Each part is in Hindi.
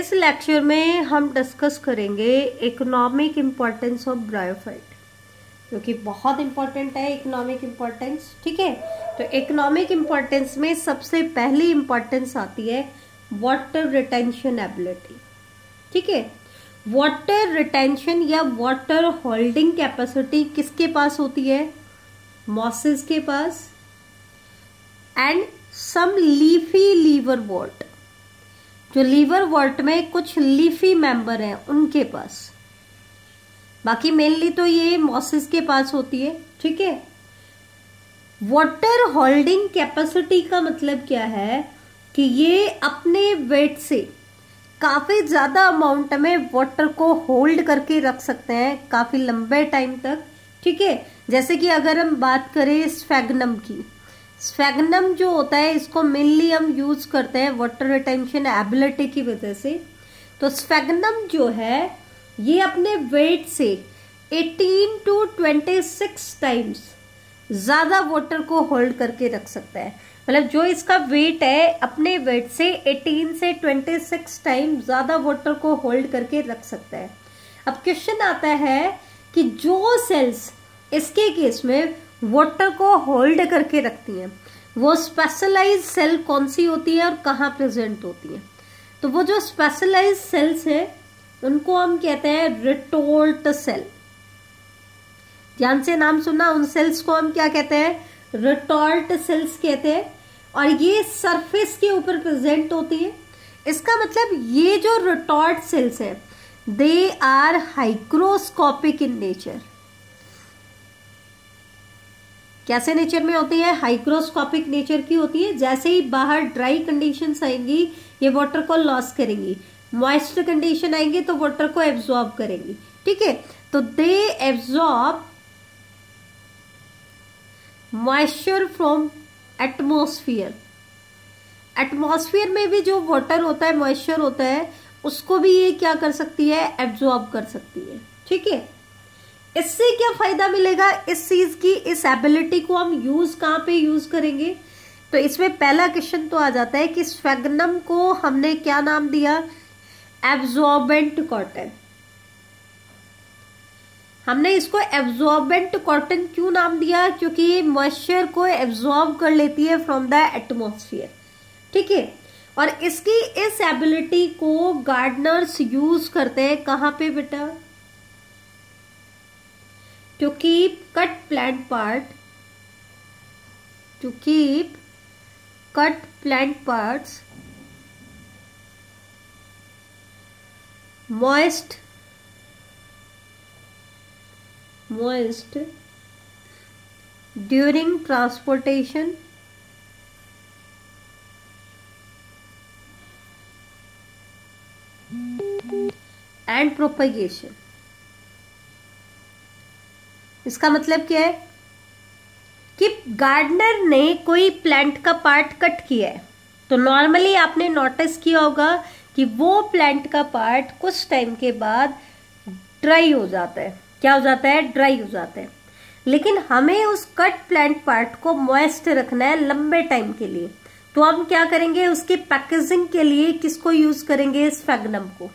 इस लेक्चर में हम डिस्कस करेंगे इकोनॉमिक इम्पोर्टेंस ऑफ ब्रायोफाइट क्योंकि बहुत इम्पोर्टेंट है इकोनॉमिक इम्पोर्टेंस ठीक है तो इकोनॉमिक इम्पोर्टेंस में सबसे पहली इम्पोर्टेंस आती है वाटर रिटेंशन एबिलिटी ठीक है वाटर रिटेंशन या वाटर होल्डिंग कैपेसिटी किसके पास होती है मॉसेस के पास and some leafy liverwort जो लीवर वर्ट में कुछ लीफी मेंबर हैं उनके पास बाकी मेनली तो ये मॉसिस के पास होती है ठीक है वाटर होल्डिंग कैपेसिटी का मतलब क्या है कि ये अपने वेट से काफ़ी ज़्यादा अमाउंट में वाटर को होल्ड करके रख सकते हैं काफ़ी लंबे टाइम तक ठीक है जैसे कि अगर हम बात करें स्फेगनम की स्फेगनम जो होता है इसको मेनली हम यूज़ करते हैं वाटर रिटेंशन एबिलिटी की वजह से तो स्फेगनम जो है ये अपने वेट से 18 टू 26 टाइम्स ज़्यादा वाटर को होल्ड करके रख सकता है मतलब जो इसका वेट है अपने वेट से 18 से 26 टाइम ज़्यादा वाटर को होल्ड करके रख सकता है अब क्वेश्चन आता है कि जो सेल्स इसके केस में वाटर को होल्ड करके रखती हैं वो स्पेशलाइज सेल कौन सी होती है और कहाँ प्रेजेंट होती है तो वो जो स्पेशलाइज सेल्स है उनको हम कहते हैं रिटोल्ट सेल ध्यान से नाम सुना उन सेल्स को हम क्या कहते हैं रिटोल्ट सेल्स कहते हैं और ये सरफेस के ऊपर प्रेजेंट होती है इसका मतलब ये जो रिटोल्ट सेल्स है they are hygroscopic in nature कैसे नेचर में होती है हाइक्रोस्कोपिक नेचर की होती है जैसे ही बाहर ड्राई कंडीशन आएंगी ये वाटर को लॉस करेंगी मॉइस्चर कंडीशन आएंगे तो वाटर को एब्जॉर्ब करेंगी ठीक है तो they absorb moisture from atmosphere atmosphere में भी जो वाटर होता है मॉइस्चर होता है उसको भी ये क्या कर सकती है एब्जॉर्ब कर सकती है ठीक है इससे क्या फ़ायदा मिलेगा इस चीज़ की इस एबिलिटी को हम यूज़ कहाँ पे यूज़ करेंगे तो इसमें पहला क्वेश्चन तो आ जाता है कि स्वेगनम को हमने क्या नाम दिया एब्जॉर्बेंट कॉटन हमने इसको एब्जॉर्बेंट कॉटन क्यों नाम दिया क्योंकि ये मॉइस्चर को एब्जॉर्ब कर लेती है फ्रॉम द एटमोसफियर ठीक है और इसकी इस एबिलिटी को गार्डनर्स यूज करते हैं कहाँ पे बेटा to keep cut plant part to keep cut plant parts moist moist during transportation and propagation इसका मतलब क्या है कि गार्डनर ने कोई प्लांट का पार्ट कट किया है तो नॉर्मली आपने नोटिस किया होगा कि वो प्लांट का पार्ट कुछ टाइम के बाद ड्राई हो जाता है क्या हो जाता है ड्राई हो जाता है लेकिन हमें उस कट प्लांट पार्ट को मॉइस्ट रखना है लंबे टाइम के लिए तो हम क्या करेंगे उसके पैकेजिंग के लिए किसको यूज करेंगे इस फैगनम को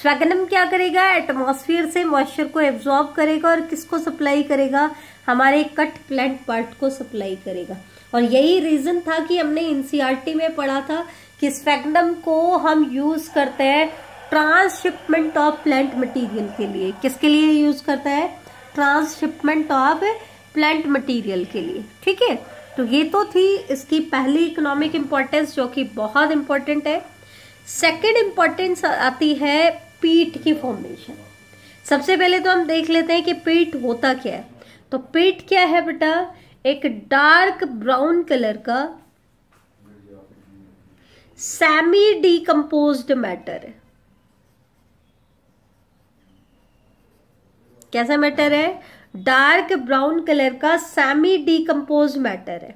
स्वेगनम क्या करेगा एटमॉस्फेयर से मॉइस्चर को एब्जॉर्ब करेगा और किसको सप्लाई करेगा हमारे कट प्लांट पार्ट को सप्लाई करेगा और यही रीजन था कि हमने एनसीआरटी में पढ़ा था कि स्वेगनम को हम यूज करते हैं ट्रांसशिपमेंट ऑफ प्लांट मटेरियल के लिए किसके लिए यूज करता है ट्रांसशिपमेंट ऑफ प्लांट मटेरियल के लिए ठीक है तो ये तो थी इसकी पहली इकोनॉमिक इम्पोर्टेंस जो कि बहुत इम्पोर्टेंट है सेकेंड इम्पोर्टेंस आती है पीठ की फॉर्मेशन सबसे पहले तो हम देख लेते हैं कि पीठ होता क्या है तो पीठ क्या है बेटा एक डार्क ब्राउन कलर का सेमी डिकम्पोज मैटर है कैसा मैटर है डार्क ब्राउन कलर का सेमी डिकम्पोज मैटर है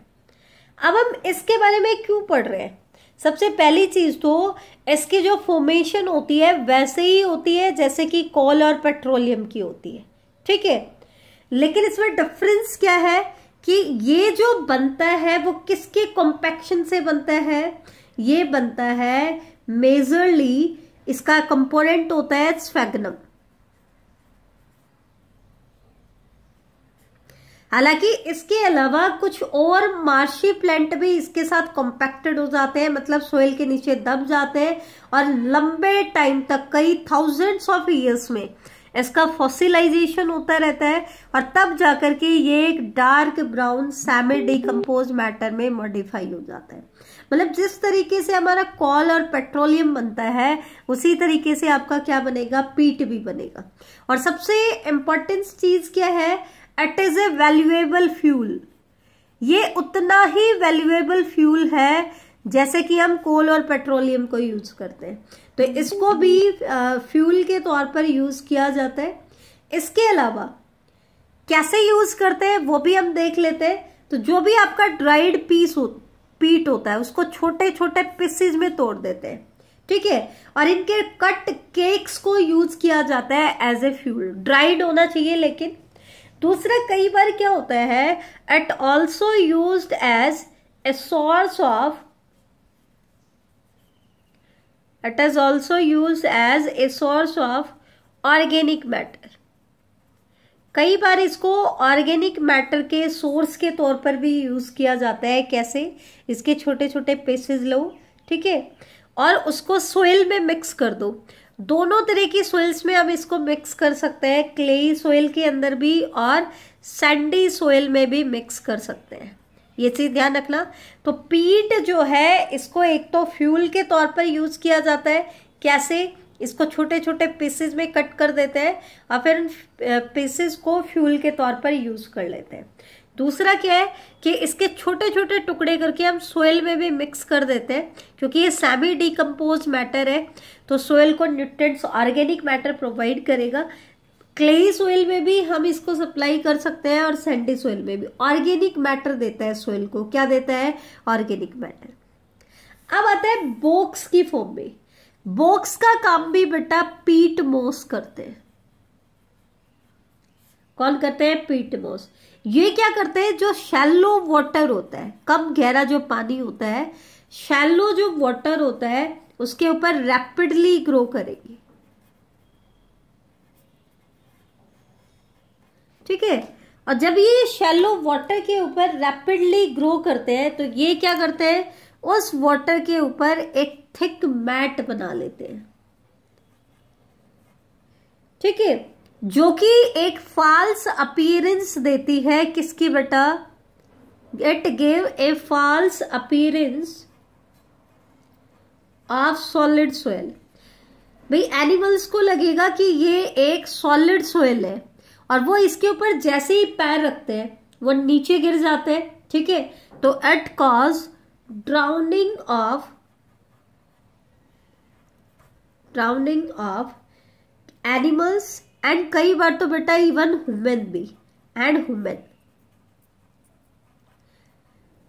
अब हम इसके बारे में क्यों पढ़ रहे हैं सबसे पहली चीज़ तो इसकी जो फॉर्मेशन होती है वैसे ही होती है जैसे कि कोल और पेट्रोलियम की होती है ठीक है लेकिन इसमें डिफरेंस क्या है कि ये जो बनता है वो किसके कॉम्पेक्शन से बनता है ये बनता है मेजरली इसका कंपोनेंट होता है स्फेगनम हालांकि इसके अलावा कुछ और मार्शी प्लांट भी इसके साथ कॉम्पैक्टेड हो जाते हैं मतलब सोयल के नीचे दब जाते हैं और लंबे टाइम तक कई थाउजेंड्स ऑफ ईयर्स में इसका फॉसिलाइजेशन होता रहता है और तब जाकर के ये एक dark brown semi decompose matter में मॉडिफाई हो जाता है मतलब जिस तरीके से हमारा कॉल और पेट्रोलियम बनता है उसी तरीके से आपका क्या बनेगा पीट भी बनेगा और सबसे इम्पोर्टेंट चीज क्या है it is a valuable fuel ये उतना ही वैल्यूएबल फ्यूल है जैसे कि हम कोल और पेट्रोलियम को यूज करते हैं तो इसको भी फ्यूल के तौर पर यूज किया जाता है इसके अलावा कैसे यूज करते हैं वो भी हम देख लेते हैं तो जो भी आपका ड्राइड पीस हो पीट होता है उसको छोटे छोटे पीसेज में तोड़ देते हैं ठीक है और इनके कट केक्स को यूज किया जाता है एज ए फ्यूल ड्राइड होना चाहिए लेकिन दूसरा कई बार क्या होता है it also use as a source of it is also use as a source of organic matter कई बार इसको ऑर्गेनिक मैटर के सोर्स के तौर पर भी यूज़ किया जाता है कैसे इसके छोटे छोटे पेसेज लो ठीक है और उसको सोइल में मिक्स कर दो दोनों तरह की सोइल्स में हम इसको मिक्स कर सकते हैं क्लेई सोइल के अंदर भी और सैंडी सोइल में भी मिक्स कर सकते हैं ये चीज़ ध्यान रखना तो पीट जो है इसको एक तो फ्यूल के तौर पर यूज़ किया जाता है कैसे इसको छोटे छोटे पीसेस में कट कर देते हैं और फिर उन पीसेस को फ्यूल के तौर पर यूज़ कर लेते हैं दूसरा क्या है कि इसके छोटे छोटे टुकड़े करके हम सोयल में भी मिक्स कर देते हैं क्योंकि ये सेमी डिकम्पोज मैटर है तो सोयल को न्यूट्रेंट्स ऑर्गेनिक मैटर प्रोवाइड करेगा क्ले सोयल में भी हम इसको सप्लाई कर सकते हैं और सेंडी सोयल में भी ऑर्गेनिक मैटर देता है सोयल को क्या देता है ऑर्गेनिक मैटर अब आता है बोक्स की फॉर्म में बोक्स का काम भी बेटा पीट मोस करते हैं कौन करते हैं पीट मोस ये क्या करते हैं जो शैलो वाटर होता है कम गहरा जो पानी होता है शैलो जो वाटर होता है उसके ऊपर रैपिडली ग्रो करेगी ठीक है और जब ये शैलो वाटर के ऊपर रैपिडली ग्रो करते हैं तो ये क्या करते हैं उस वाटर के ऊपर एक थिक मैट बना लेते हैं ठीक है जो कि एक फॉल्स अपीयरेंस देती है किसकी बेटा it give a false appearance of solid soil भाई एनिमल्स को लगेगा कि ये एक सॉलिड सोयल है और वो इसके ऊपर जैसे ही पैर रखते हैं वो नीचे गिर जाते हैं ठीक है तो it cause drowning of drowning of animals and कई बार तो बेटा इवन हुमेन भी एंड हुमेन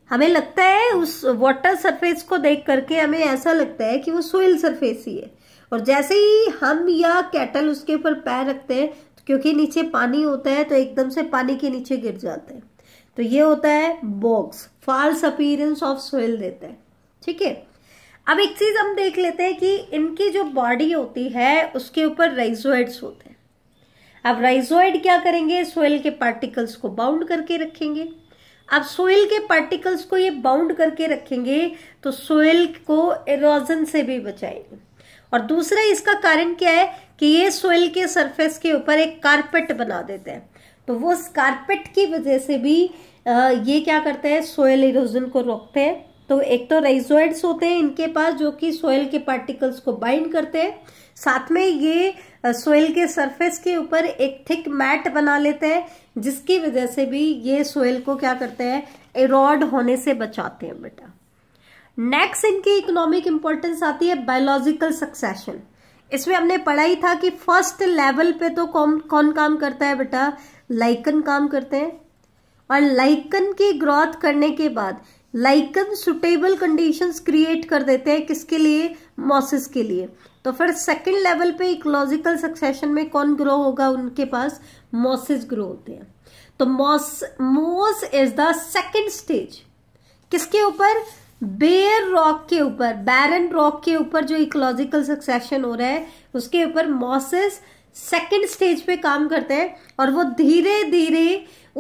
हमें लगता है उस वाटर सरफेस को देख करके हमें ऐसा लगता है कि वो सोइल सरफेस ही है और जैसे ही हम या कैटल उसके ऊपर पैर रखते हैं क्योंकि नीचे पानी होता है तो एकदम से पानी के नीचे गिर जाते हैं तो ये होता है बॉक्स फॉल्स अपीरेंस ऑफ सोइल देता है ठीक है अब एक चीज हम देख लेते हैं कि इनकी जो बॉडी होती है उसके ऊपर राइजोइड्स होते हैं अब राइजोइड क्या करेंगे सोइल के पार्टिकल्स को बाउंड करके रखेंगे अब सोइल के पार्टिकल्स को ये बाउंड करके रखेंगे तो सोइल को एरोजन से भी बचाएंगे और दूसरा इसका कारण क्या है कि ये सोइल के सरफेस के ऊपर एक कारपेट बना देते हैं तो वो कारपेट की वजह से भी ये क्या करते हैं सोयल इरोजन को रोकते हैं तो एक तो राइजोइड्स होते हैं इनके पास जो कि सोयल के पार्टिकल्स को बाइंड करते हैं साथ में ये सोयल के सरफेस के ऊपर एक थिक मैट बना लेते हैं जिसकी वजह से भी ये सोयल को क्या करते हैं एरोड होने से बचाते हैं बेटा नेक्स्ट इनकी इकोनॉमिक इंपॉर्टेंस आती है बायोलॉजिकल सक्सेशन इसमें हमने पढ़ा ही था कि फर्स्ट लेवल पे तो कौन कौन काम करता है बेटा लाइकन काम करते हैं और लाइकन की ग्रोथ करने के बाद लाइकन सुटेबल कंडीशंस क्रिएट कर देते हैं किसके लिए मॉसिस के लिए तो फिर सेकंड लेवल पे इकोलॉजिकल सक्सेशन में कौन ग्रो होगा उनके पास मॉसिस ग्रो होते हैं तो मॉस मोस इज द सेकंड स्टेज किसके ऊपर बेयर रॉक के ऊपर बैरन रॉक के ऊपर जो इकोलॉजिकल सक्सेशन हो रहा है उसके ऊपर मॉसिस सेकेंड स्टेज पे काम करते हैं और वो धीरे धीरे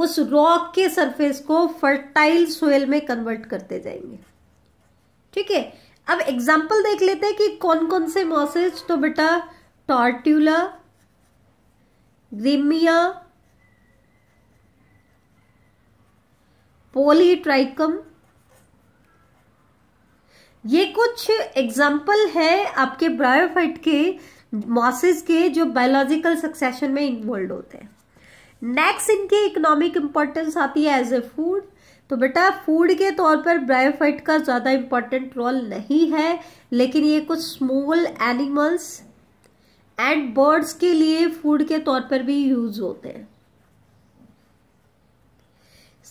उस रॉक के सरफेस को फर्टाइल सोयल में कन्वर्ट करते जाएंगे ठीक है अब एग्जाम्पल देख लेते हैं कि कौन कौन से मॉसेज तो बेटा टॉर्ट्यूला ग्रीमिया पोलीट्राइकम ये कुछ एग्जाम्पल है आपके ब्रायोफाइट के मॉसेज के जो बायोलॉजिकल सक्सेशन में इन्वॉल्व होते हैं नेक्स्ट इनकी इकोनॉमिक इंपॉर्टेंस आती है एज ए फूड तो बेटा फूड के तौर पर ब्रायोफाइट का ज़्यादा इंपॉर्टेंट रोल नहीं है लेकिन ये कुछ स्मॉल एनिमल्स एंड बर्ड्स के लिए फूड के तौर पर भी यूज होते हैं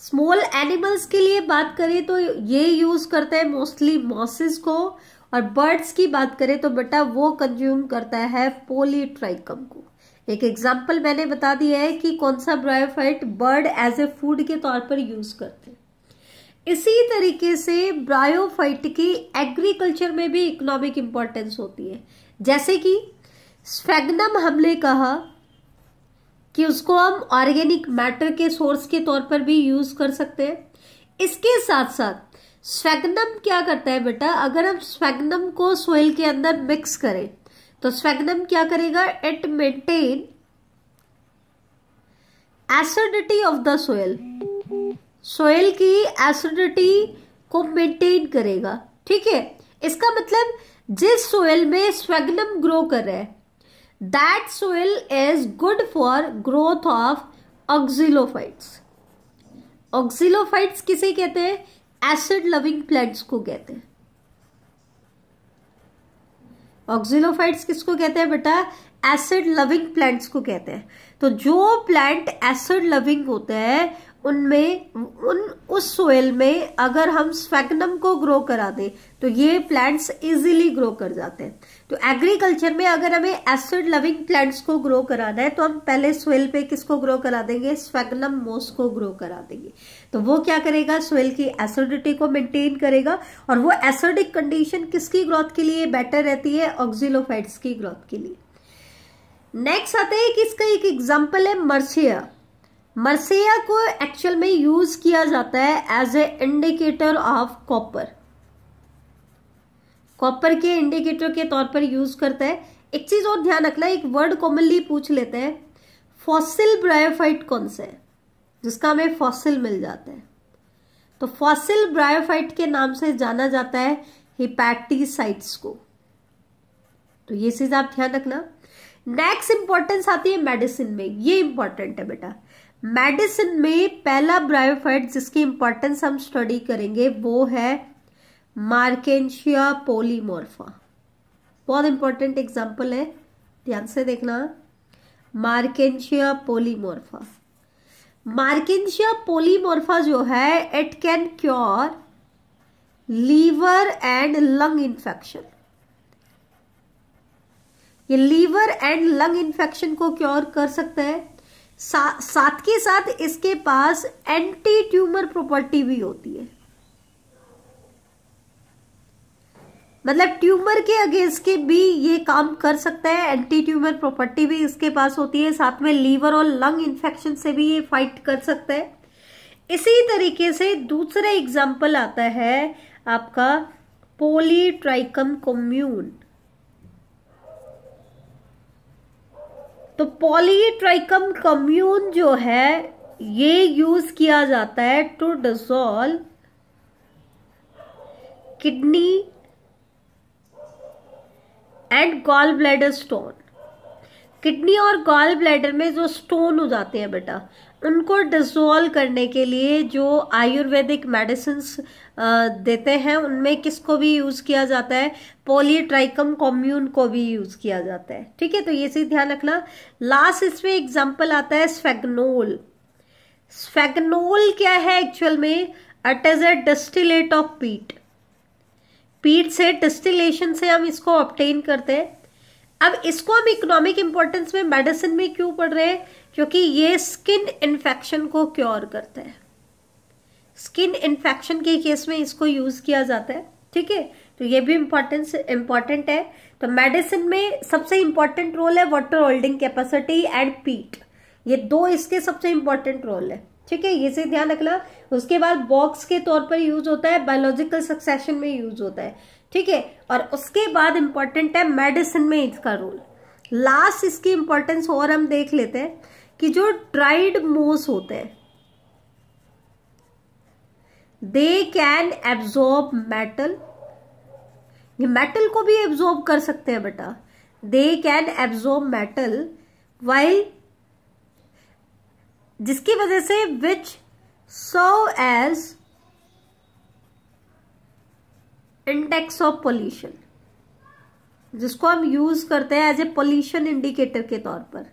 स्मॉल एनिमल्स के लिए बात करें तो ये यूज करते हैं मोस्टली मॉसिस को और बर्ड्स की बात करें तो बेटा वो कंज्यूम करता है पोलीट्राइकम को एक एग्जाम्पल मैंने बता दिया है कि कौन सा bryophyte bird as a food के तौर पर यूज करते हैं इसी तरीके से ब्रायोफाइट की एग्रीकल्चर में भी इकोनॉमिक इंपॉर्टेंस होती है जैसे कि स्फेगनम हमने कहा कि उसको हम ऑर्गेनिक मैटर के सोर्स के तौर पर भी यूज कर सकते हैं इसके साथ साथ स्फेगनम क्या करता है बेटा अगर हम स्फेगनम को सोइल के अंदर मिक्स करें तो स्फेगनम क्या करेगा it maintain acidity of the soil soil की एसिडिटी को मेंटेन करेगा ठीक है इसका मतलब जिस सोयल में स्वेगनम ग्रो कर रहा है that soil is good for growth of oxylophytes oxylophytes किसे कहते हैं एसिड लविंग प्लांट्स को कहते हैं ऑक्सिलोफाइट्स किसको कहते हैं बेटा एसिड लविंग प्लांट्स को कहते हैं तो जो प्लांट एसिड लविंग होते हैं उनमें उन उस सोयल में अगर हम स्फेगनम को ग्रो करा दें तो ये प्लांट्स इजीली ग्रो कर जाते हैं तो एग्रीकल्चर में अगर हमें एसिड लविंग प्लांट्स को ग्रो कराना है तो हम पहले सोयल पे किसको ग्रो करा देंगे स्फेगनम मोस को ग्रो करा देंगे तो वो क्या करेगा सोयल की एसिडिटी को मेंटेन करेगा और वो एसिडिक कंडीशन किसकी ग्रोथ के लिए बेटर रहती है ऑक्जिलोफाइट्स की ग्रोथ के लिए नेक्स्ट आता है कि इसका एक एग्जाम्पल है मर्सिया मर्सिया को एक्चुअल में यूज किया जाता है as a indicator of copper copper के इंडिकेटर के तौर पर यूज करता है एक चीज और ध्यान रखना एक वर्ड कॉमनली पूछ लेते हैं फॉसिल ब्रायोफाइट कौन सा है जिसका हमें फॉसिल मिल जाता है तो फॉसिल ब्रायोफाइट के नाम से जाना जाता है हिपैटिसाइट्स को तो ये चीज आप ध्यान रखना नेक्स्ट इंपॉर्टेंस आती है मेडिसिन में ये इंपॉर्टेंट है बेटा मेडिसिन में पहला ब्रायोफाइट जिसकी इंपॉर्टेंस हम स्टडी करेंगे वो है मार्केशिया पोलीमोर्फा बहुत इंपॉर्टेंट एग्जाम्पल है ध्यान से देखना मार्केशिया पोलीमोर्फा मार्केशिया पोलीमोर्फा जो है it can cure liver and lung infection ये लीवर एंड लंग इन्फेक्शन को क्योर कर सकता है सा, साथ के साथ इसके पास एंटी ट्यूमर प्रॉपर्टी भी होती है मतलब ट्यूमर के अगेंस्ट के भी ये काम कर सकता है एंटी ट्यूमर प्रॉपर्टी भी इसके पास होती है साथ में लीवर और लंग इन्फेक्शन से भी ये फाइट कर सकता है इसी तरीके से दूसरा एग्जाम्पल आता है आपका पोलीट्राइकम कम्यून तो पॉलीट्राइकम कम्यून जो है ये यूज किया जाता है to dissolve kidney and gall bladder stone kidney और गॉल ब्लैडर में जो स्टोन हो जाते हैं बेटा उनको डिसोल्व करने के लिए जो आयुर्वेदिक मेडिसिन देते हैं उनमें किसको भी यूज़ किया जाता है पोलियोट्राइकम कॉम्यून को भी यूज़ किया जाता है ठीक है तो ये चीज़ ध्यान रखना लास्ट इसमें एग्जाम्पल आता है स्फेगनोल स्फेगनोल क्या है एक्चुअल में at as a distillate of peat peat से डिस्टिलेशन से हम इसको ऑप्टेन करते हैं अब इसको हम इकोनॉमिक इंपॉर्टेंस में मेडिसिन में क्यों पढ़ रहे हैं क्योंकि ये स्किन इन्फेक्शन को क्योर करता है स्किन इन्फेक्शन के केस में इसको यूज़ किया जाता है ठीक है तो ये भी इम्पोर्टेंस इम्पॉर्टेंट है तो मेडिसिन में सबसे इम्पॉर्टेंट रोल है water holding capacity and peat ये दो इसके सबसे इम्पॉर्टेंट रोल है ठीक है ये से ध्यान रखना उसके बाद बॉक्स के तौर पर यूज होता है बायोलॉजिकल सक्सेशन में यूज होता है ठीक है और उसके बाद इम्पॉर्टेंट है मेडिसिन में इसका रोल लास्ट इसकी इम्पोर्टेंस और हम देख लेते हैं कि जो ड्राइड मोस होते हैं दे कैन एब्जॉर्ब मेटल ये मेटल को भी एब्जॉर्ब कर सकते हैं बेटा they can absorb metal while जिसकी वजह से which so as index of pollution जिसको हम यूज करते हैं एज ए पोल्यूशन इंडिकेटर के तौर पर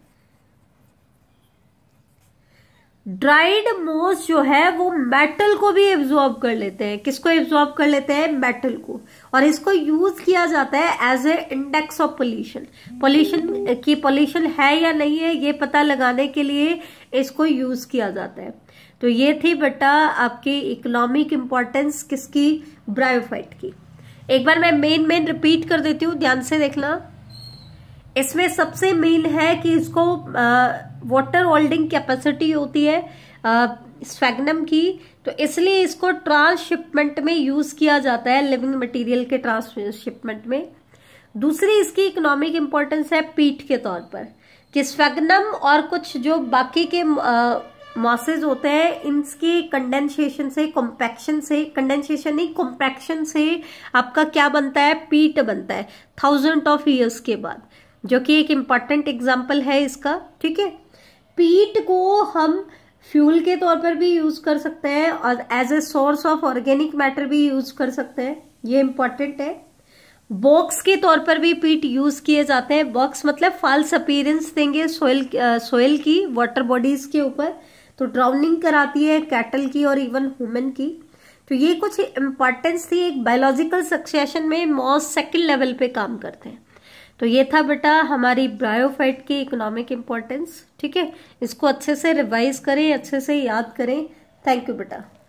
ड्राइड मोस जो है वो मेटल को भी एब्जॉर्ब कर लेते हैं किसको एब्जॉर्ब कर लेते हैं मेटल को और इसको यूज किया जाता है as a index of pollution pollution की पोल्यूशन है या नहीं है ये पता लगाने के लिए इसको यूज किया जाता है तो ये थी बेटा आपकी इकोनॉमिक इंपॉर्टेंस किसकी ब्रायोफाइट की एक बार मैं मेन मेन रिपीट कर देती हूँ ध्यान से देखना इसमें सबसे मेन है कि इसको वाटर होल्डिंग कैपेसिटी होती है स्वेगनम की तो इसलिए इसको ट्रांसशिपमेंट में यूज किया जाता है लिविंग मटेरियल के ट्रांसशिपमेंट में दूसरी इसकी इकोनॉमिक इंपॉर्टेंस है पीठ के तौर पर कि स्फेगनम और कुछ जो बाकी के मॉसेज होते हैं इनकी कंडेंसेशन से कॉम्पैक्शन से कंडेंसेशन नहीं कॉम्पैक्शन से आपका क्या बनता है पीट बनता है थाउजेंड ऑफ ईयर्स के बाद जो कि एक इम्पॉर्टेंट एग्जाम्पल है इसका ठीक है पीट को हम फ्यूल के तौर पर भी यूज कर सकते हैं और as a source of organic matter भी यूज कर सकते हैं ये इम्पॉर्टेंट है बॉक्स के तौर पर भी पीट यूज किए जाते हैं बॉक्स मतलब फाल्स अपीरेंस देंगे सोयल सोयल की वाटर बॉडीज के ऊपर तो ड्राउनिंग कराती है कैटल की और इवन ह्यूमन की तो ये कुछ इम्पॉर्टेंस थी एक बायोलॉजिकल सक्सेशन में मॉस सेकंड लेवल पे काम करते हैं तो ये था बेटा हमारी ब्रायोफाइट की इकोनॉमिक इम्पोर्टेंस ठीक है इसको अच्छे से रिवाइज करें अच्छे से याद करें थैंक यू बेटा